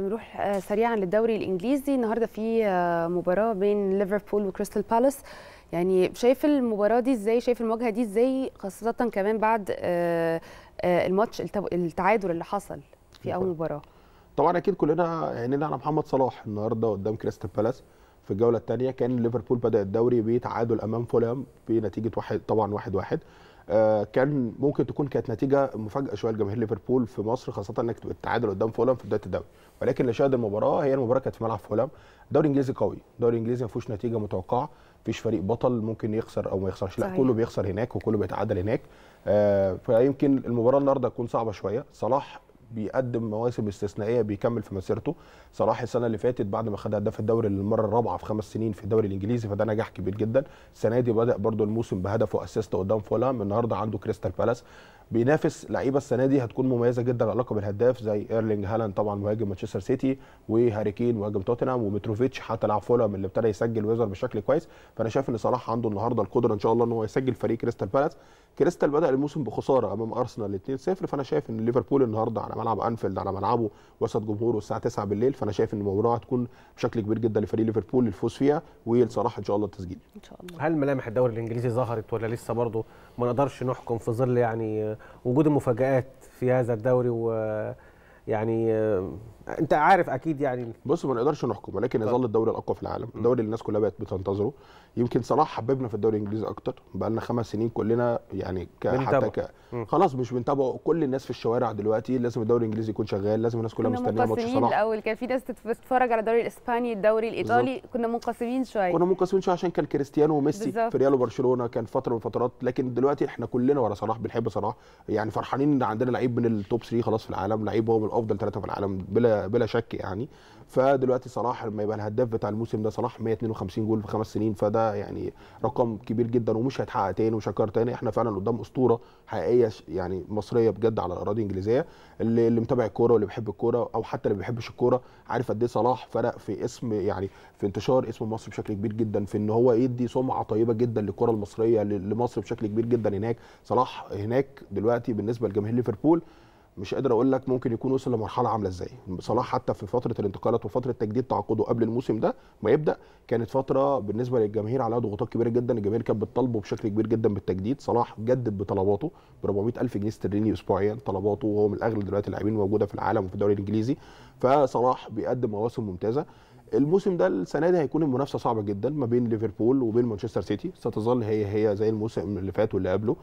نروح آه، سريعا للدوري الانجليزي النهارده في آه، مباراه بين ليفربول وكريستال بالاس يعني شايف المباراه دي ازاي شايف المواجهه دي ازاي خاصه كمان بعد آه، الماتش التعادل اللي حصل في اول مباراه طبعا اكيد كلنا عينينا على محمد صلاح النهارده قدام كريستال بالاس في الجوله الثانيه كان ليفربول بدا الدوري بتعادل امام فولهام بنتيجه واحد طبعا 1-1 واحد واحد. آه، كان ممكن تكون كانت نتيجه مفاجاه شويه لجماهير ليفربول في مصر خاصه انك التعادل قدام فولام في بدايه الدوري ولكن اللي شاهد المباراه هي المباراه كانت في ملعب فولام الدوري الانجليزي قوي الدوري الانجليزي ما فيهوش نتيجه متوقعه فيش فريق بطل ممكن يخسر او ما يخسرش لا كله بيخسر هناك وكله بيتعادل هناك آه، فيمكن المباراه النهارده تكون صعبه شويه صلاح بيقدم مواسم استثنائيه بيكمل في مسيرته صلاح السنه اللي فاتت بعد ما خد هداف الدوري للمره الرابعه في خمس سنين في الدوري الانجليزي فده نجاح كبير جدا السنه دي بدا برده الموسم بهدف واسيست قدام فولهام النهارده عنده كريستال بالاس بينافس لعيبه السنه دي هتكون مميزه جدا على لقب الهداف زي ايرلينج هالاند طبعا مهاجم مانشستر سيتي وهاري كين مهاجم توتنهام ومتروفيتش حتى لعب فولهام اللي ابتدى يسجل ويظهر بشكل كويس فانا شايف ان صلاح عنده النهارده القدره ان شاء الله ان هو يسجل فريق كريستال بالاس كريستال بدا الموسم بخساره امام ارسنال 2-0 فانا شايف ان ليفربول النهارده على ملعب انفيلد على ملعبه وسط جمهوره الساعه 9 بالليل فانا شايف ان المباراه هتكون بشكل كبير جدا لفريق ليفربول للفوز فيها ولصلاح ان شاء الله التسجيل ان شاء الله هل ملامح الدوري الانجليزي ظهرت ولا لسه برضه ما نقدرش نحكم في ظل يعني وجود المفاجآت في هذا الدوري ويعني انت عارف اكيد يعني بص ما نقدرش نحكم ولكن يظل الدوري الاقوى في العالم الدوري اللي الناس كلها بقت بتنتظره يمكن صلاح حببنا في الدوري الانجليزي اكتر بقى لنا خمس سنين كلنا يعني حتى ك... خلاص مش بنتابعه كل الناس في الشوارع دلوقتي لازم الدوري الانجليزي يكون شغال لازم الناس كلها مستنيه ماتش صلاح الاول كان في ناس بتتفرج على الدوري الاسباني الدوري الايطالي بالزبط. كنا منقسمين شويه كنا منقسمين شويه عشان كان كريستيانو وميسي بالزبط. في ريال وبرشلونه كان فتره من الفترات لكن دلوقتي احنا كلنا ورا صلاح بنحب صلاح يعني فرحانين ان عندنا لعيب من التوب 3 خلاص في العالم لعيب هو من افضل ثلاثه في العالم بلا بلا شك يعني فدلوقتي صلاح لما يبقى الهداف بتاع الموسم ده صلاح 152 جول في خمس سنين فده يعني رقم كبير جدا ومش هيتحقق تاني ومش هيتكرر تاني احنا فعلا قدام اسطوره حقيقيه يعني مصريه بجد على الاراضي الانجليزيه اللي, اللي متابع الكوره واللي بيحب الكوره او حتى اللي ما بيحبش الكوره عارف قد ايه صلاح فرق في اسم يعني في انتشار اسم مصر بشكل كبير جدا في ان هو يدي سمعه طيبه جدا للكره المصريه لمصر بشكل كبير جدا هناك صلاح هناك دلوقتي بالنسبه لجماهير ليفربول مش قادر اقول لك ممكن يكون وصل لمرحله عامله ازاي صلاح حتى في فتره الانتقالات وفتره تجديد تعاقده قبل الموسم ده ما يبدا كانت فتره بالنسبه للجماهير عليها ضغوطات كبيره جدا الجماهير كانت بتطالبه بشكل كبير جدا بالتجديد صلاح جدد بطلباته ب 400000 جنيه استرليني اسبوعيا طلباته وهو من اغلى دلوقتي اللاعبين الموجوده في العالم وفي الدوري الانجليزي فصلاح بيقدم مواسم ممتازه الموسم ده السنه دي هيكون المنافسه صعبه جدا ما بين ليفربول وبين مانشستر سيتي ستظل هي هي زي الموسم اللي فات واللي قبله